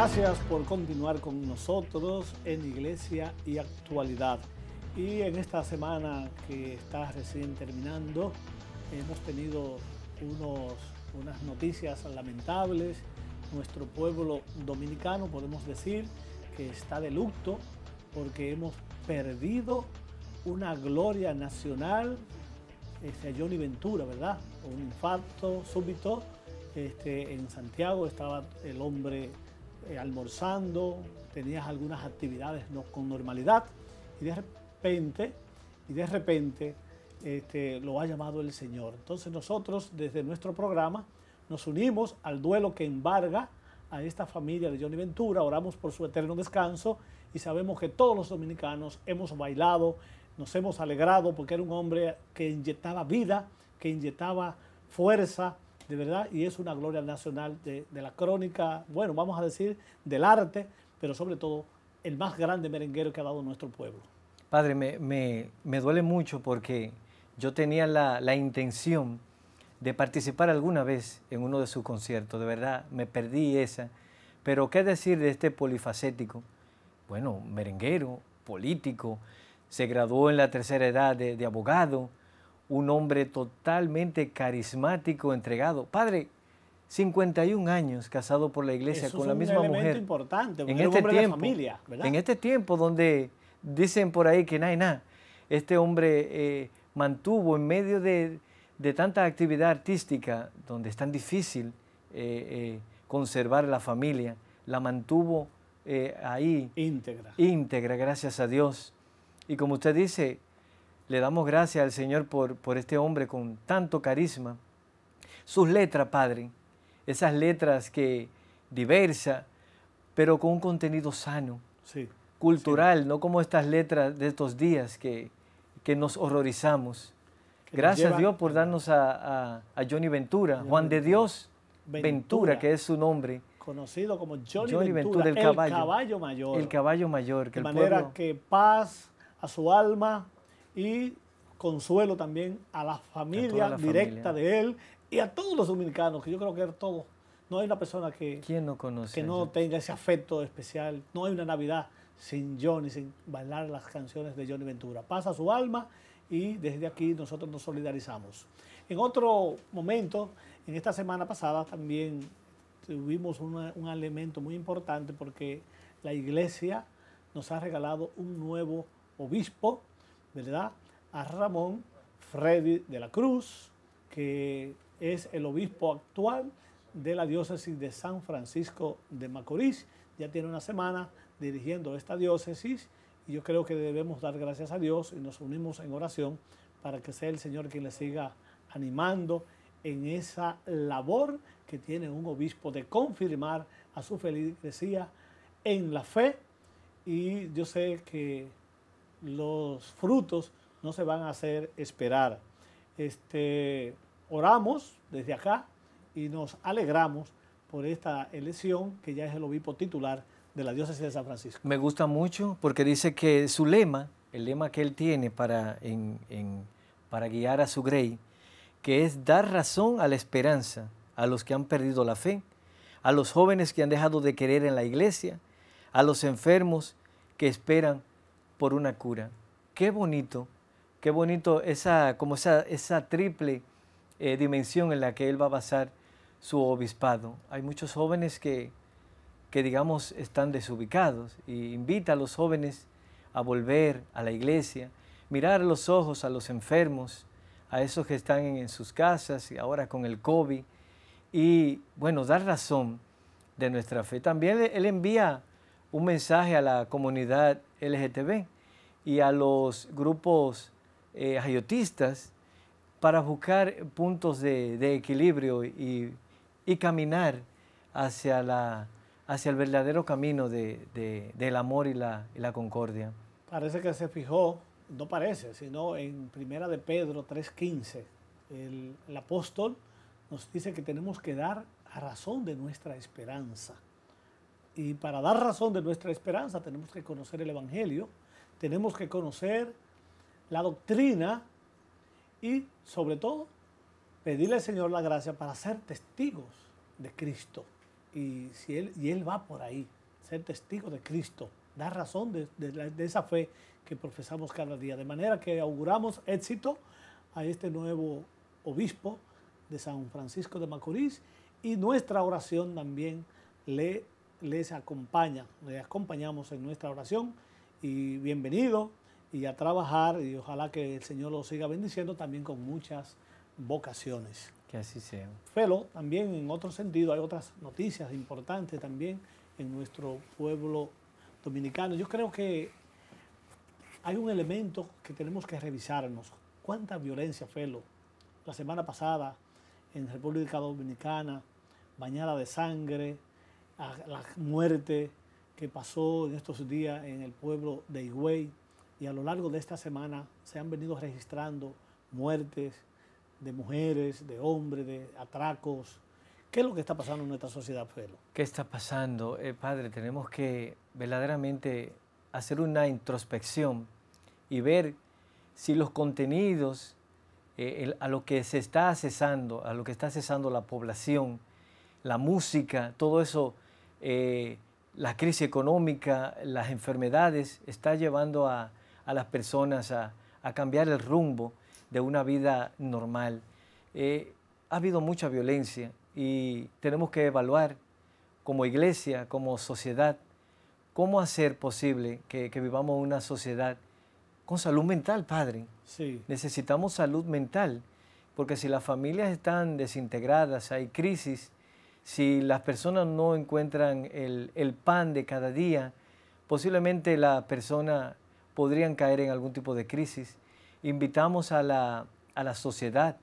Gracias por continuar con nosotros en Iglesia y Actualidad. Y en esta semana que está recién terminando, hemos tenido unos, unas noticias lamentables. Nuestro pueblo dominicano, podemos decir, que está de luto porque hemos perdido una gloria nacional, este, Johnny Ventura, ¿verdad? Un infarto súbito. Este, en Santiago estaba el hombre eh, almorzando, tenías algunas actividades no, con normalidad y de repente, y de repente este, lo ha llamado el Señor. Entonces nosotros desde nuestro programa nos unimos al duelo que embarga a esta familia de Johnny Ventura, oramos por su eterno descanso y sabemos que todos los dominicanos hemos bailado, nos hemos alegrado porque era un hombre que inyectaba vida, que inyectaba fuerza, de verdad, y es una gloria nacional de, la crónica, bueno, vamos a decir, del arte, pero sobre todo el más grande merenguero que ha dado nuestro pueblo. Padre, me, duele mucho porque yo tenía la, intención de participar alguna vez en uno de sus conciertos, de verdad, me perdí esa. Pero qué decir de este polifacético, bueno, merenguero, político, se graduó en la tercera edad de, de abogado, un hombre totalmente carismático, entregado. Padre, 51 años casado por la iglesia con la misma mujer. importante, en este tiempo, familia, En este tiempo donde dicen por ahí que nada nada, este hombre eh, mantuvo en medio de, tanta actividad artística, donde es tan difícil eh, eh, conservar la familia, la mantuvo ahí. Íntegra. Íntegra, gracias a Dios. Y como usted dice, le damos gracias al Señor por, por este hombre con tanto carisma. Sus letras, Padre, esas letras que diversas, pero con un contenido sano, cultural, no como estas letras de estos días que, nos horrorizamos. gracias a Dios por darnos a, Johnny Ventura, Juan de Dios Ventura, que es su nombre conocido como Johnny, Ventura, el, caballo, el, caballo, mayor. El caballo mayor. Que de manera que paz a su alma, y consuelo también a la familia directa de él y a todos los dominicanos, que yo creo que todos, no hay una persona que, no, no tenga ese afecto especial, no hay una Navidad sin Johnny, sin bailar las canciones de Johnny Ventura. Pasa su alma y desde aquí nosotros nos solidarizamos. En otro momento, en esta semana pasada también tuvimos un elemento muy importante porque la iglesia nos ha regalado un nuevo obispo ¿verdad? A Ramón Freddy de la Cruz, que es el obispo actual de la diócesis de San Francisco de Macorís. Ya tiene una semana dirigiendo esta diócesis y yo creo que debemos dar gracias a Dios y nos unimos en oración para que sea el Señor quien le siga animando en esa labor que tiene un obispo de confirmar a su feligresía en la fe. Y yo sé que los frutos no se van a hacer esperar. Este, oramos desde acá y nos alegramos por esta elección que ya es el obispo titular de la diócesis de San Francisco. Me gusta mucho porque dice que su lema, el lema que él tiene para, para guiar a su grey, que es dar razón a la esperanza a los que han perdido la fe, a los jóvenes que han dejado de querer en la iglesia, a los enfermos que esperan por una cura. Qué bonito, qué bonito esa, como esa, esa triple eh, dimensión en la que él va a basar su obispado. Hay muchos jóvenes que, que digamos, están desubicados y invita a los jóvenes a volver a la iglesia, mirar los ojos a los enfermos, a esos que están en sus casas y ahora con el COVID, y bueno, dar razón de nuestra fe. También él envía un mensaje a la comunidad LGTB y a los grupos eh, para buscar puntos de, equilibrio y, caminar hacia, la, hacia el verdadero camino del amor y la, concordia. Parece que se fijó, no parece, sino en Primera de Pedro 3.15, el, el apóstol nos dice que tenemos que dar razón de nuestra esperanza. Y para dar razón de nuestra esperanza tenemos que conocer el Evangelio, tenemos que conocer la doctrina y sobre todo pedirle al Señor la gracia para ser testigos de Cristo. Y, si él, y Él va por ahí, ser testigo de Cristo, dar razón de, esa fe que profesamos cada día. De manera que auguramos éxito a este nuevo obispo de San Francisco de Macorís y nuestra oración también le, les acompaña, le acompañamos en nuestra oración y bienvenido y a trabajar y ojalá que el Señor lo siga bendiciendo también con muchas vocaciones. Que así sea. felo también en otro sentido hay otras noticias importantes también en nuestro pueblo dominicano. Yo creo que hay un elemento que tenemos que revisarnos. ¿Cuánta violencia, Felo? La semana pasada en República Dominicana, bañada de sangre, la muerte, que pasó en estos días en el pueblo de Higüey y a lo largo de esta semana se han venido registrando muertes de mujeres, de hombres, de atracos. ¿Qué es lo que está pasando en nuestra sociedad, Felo? ¿Qué está pasando? Eh, padre, tenemos que verdaderamente hacer una introspección y ver si los contenidos eh, a lo que se está accesando, a lo que está accesando la población, la música, todo eso... Eh, la crisis económica, las enfermedades, está llevando a, las personas a, cambiar el rumbo de una vida normal. Eh, ha habido mucha violencia y tenemos que evaluar como iglesia, como sociedad, cómo hacer posible que, vivamos una sociedad con salud mental, Padre. Necesitamos salud mental, porque si las familias están desintegradas, hay crisis, si las personas no encuentran el, pan de cada día, posiblemente las persona podrían caer en algún tipo de crisis. Invitamos a la, sociedad,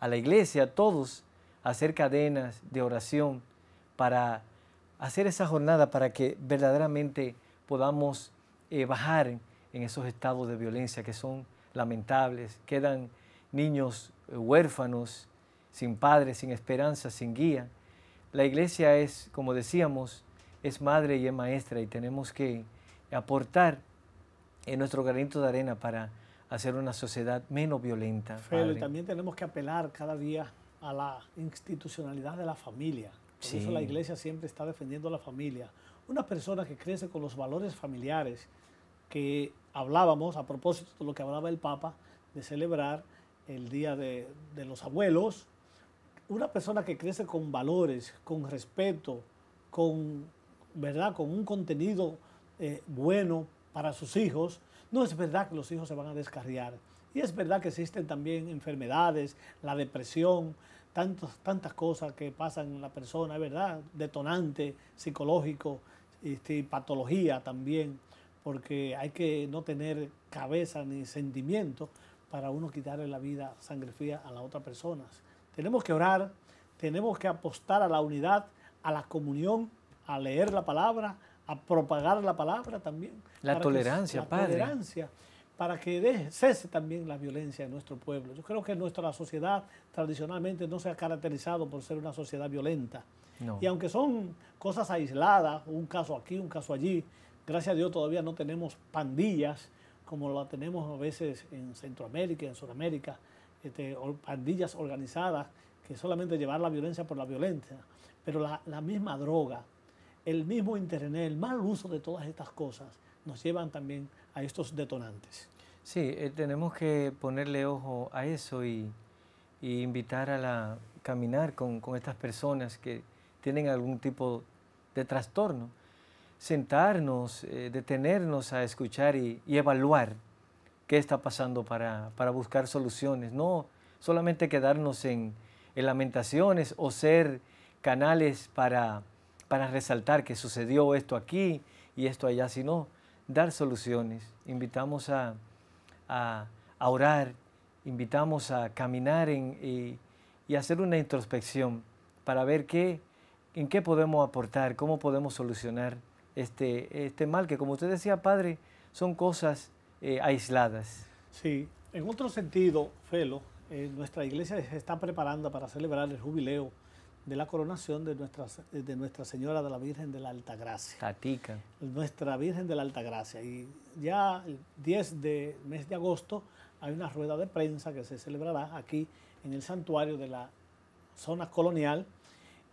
a la iglesia, a todos, a hacer cadenas de oración para hacer esa jornada para que verdaderamente podamos eh, bajar en esos estados de violencia que son lamentables. Quedan niños eh, huérfanos, sin padres, sin esperanza, sin guía. La iglesia es, como decíamos, es madre y es maestra y tenemos que aportar en nuestro granito de arena para hacer una sociedad menos violenta. Pero también tenemos que apelar cada día a la institucionalidad de la familia. Por eso la iglesia siempre está defendiendo a la familia. Una persona que crece con los valores familiares que hablábamos, a propósito de lo que hablaba el Papa, de celebrar el Día de los Abuelos, una persona que crece con valores, con respeto, con, ¿verdad? con un contenido eh, bueno para sus hijos, no es verdad que los hijos se van a descarriar. Y es verdad que existen también enfermedades, la depresión, tantos, tantas cosas que pasan en la persona, es verdad, detonante psicológico, este, patología también, porque hay que no tener cabeza ni sentimiento para uno quitarle la vida sangre fría a las otras personas. Tenemos que orar, tenemos que apostar a la unidad, a la comunión, a leer la palabra, a propagar la palabra también. La tolerancia, la Tolerancia, para que cese también la violencia en nuestro pueblo. Yo creo que nuestra sociedad tradicionalmente no se ha caracterizado por ser una sociedad violenta. Y aunque son cosas aisladas, un caso aquí, un caso allí, gracias a Dios todavía no tenemos pandillas como la tenemos a veces en Centroamérica, en Sudamérica, este, pandillas organizadas que solamente llevar la violencia por la violencia, pero la, misma droga, el mismo internet, el mal uso de todas estas cosas nos llevan también a estos detonantes. Sí, eh, tenemos que ponerle ojo a eso y, invitar a la caminar con, estas personas que tienen algún tipo de trastorno. Sentarnos, eh, detenernos a escuchar y, y evaluar qué está pasando para, buscar soluciones. No solamente quedarnos en, lamentaciones o ser canales para, para resaltar que sucedió esto aquí y esto allá, sino dar soluciones. Invitamos a, orar, invitamos a caminar en, y, y, hacer una introspección para ver qué, en qué podemos aportar, cómo podemos solucionar este, este mal, que como usted decía, Padre, son cosas eh, aisladas. Sí, en otro sentido, Felo, eh, nuestra iglesia se está preparando para celebrar el jubileo de la coronación de nuestra, de nuestra Señora de la Virgen de la Altagracia. Tatica. Nuestra Virgen de la Altagracia. Y ya el 10 de mes de agosto hay una rueda de prensa que se celebrará aquí en el santuario de la zona colonial.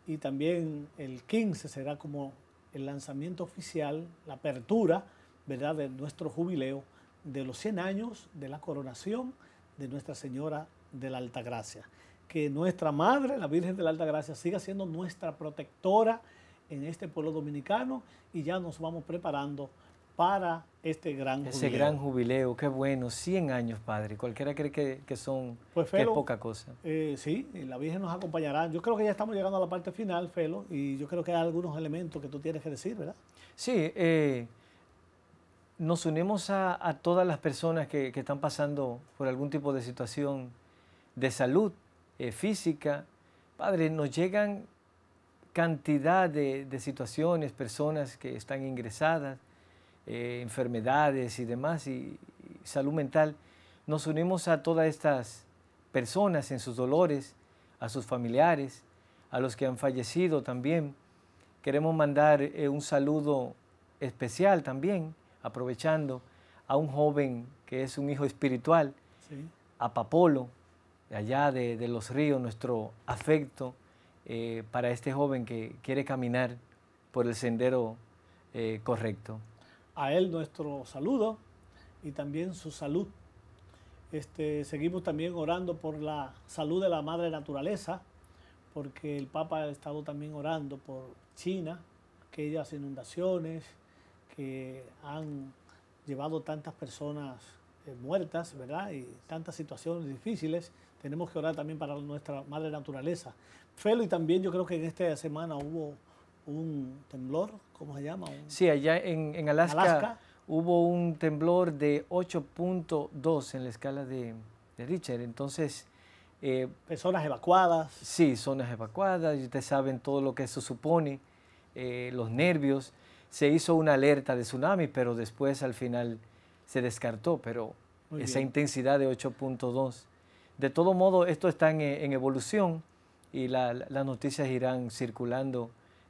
Y también el 15 será como el lanzamiento oficial, la apertura ¿verdad? de nuestro jubileo de los 100 años de la coronación de Nuestra Señora de la alta gracia Que nuestra Madre, la Virgen de la alta gracia siga siendo nuestra protectora en este pueblo dominicano y ya nos vamos preparando para este gran jubileo. Ese gran jubileo, qué bueno, 100 años, padre. Cualquiera cree que, son pues, qué poca cosa. Eh, sí, la Virgen nos acompañará. Yo creo que ya estamos llegando a la parte final, Felo, y yo creo que hay algunos elementos que tú tienes que decir, ¿verdad? Sí, eh, nos unimos a, todas las personas que, están pasando por algún tipo de situación de salud eh, física. Padre, nos llegan cantidad de, situaciones, personas que están ingresadas, eh, enfermedades y demás, y, salud mental. Nos unimos a todas estas personas en sus dolores, a sus familiares, a los que han fallecido también. Queremos mandar eh, un saludo especial también aprovechando a un joven que es un hijo espiritual, a Papolo, de allá de, los ríos, nuestro afecto eh, para este joven que quiere caminar por el sendero eh, correcto. A él nuestro saludo y también su salud. Este, seguimos también orando por la salud de la madre naturaleza, porque el Papa ha estado también orando por China, aquellas inundaciones, han llevado tantas personas eh, muertas, ¿verdad? Y tantas situaciones difíciles, tenemos que orar también para nuestra madre naturaleza. Felo, y también yo creo que en esta semana hubo un temblor, ¿cómo se llama? Sí, allá en, Alaska, hubo un temblor de 8.2 en la escala de, Richard. Entonces... Eh, personas evacuadas. Sí, zonas evacuadas, y ustedes saben todo lo que eso supone, eh, los nervios se hizo una alerta de tsunami, pero después al final se descartó, pero esa intensidad de 8.2. De todo modo, esto está en, eh, evolución y las noticias irán circulando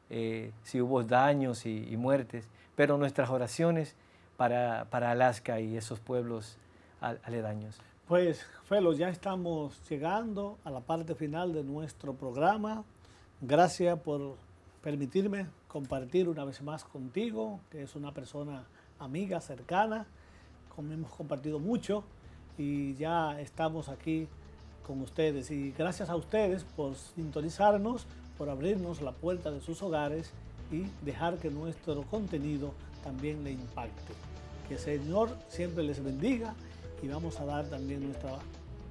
eh, si hubo daños y, muertes, pero nuestras oraciones para, Alaska y esos pueblos aledaños. Pues, Felo, ya estamos llegando a la parte final de nuestro programa. Gracias por permitirme compartir una vez más contigo, que es una persona amiga, cercana, como hemos compartido mucho y ya estamos aquí con ustedes. Y gracias a ustedes por sintonizarnos, por abrirnos la puerta de sus hogares y dejar que nuestro contenido también le impacte. Que el Señor siempre les bendiga y vamos a dar también nuestra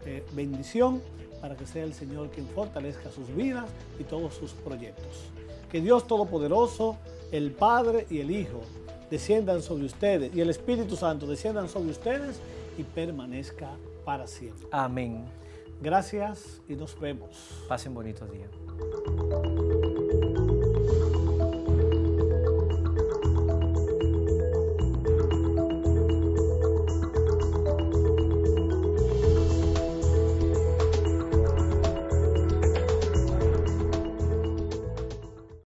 eh, bendición para que sea el Señor quien fortalezca sus vidas y todos sus proyectos. Que Dios Todopoderoso, el Padre y el Hijo desciendan sobre ustedes y el Espíritu Santo desciendan sobre ustedes y permanezca para siempre. Amén. Gracias y nos vemos. Pasen bonitos días.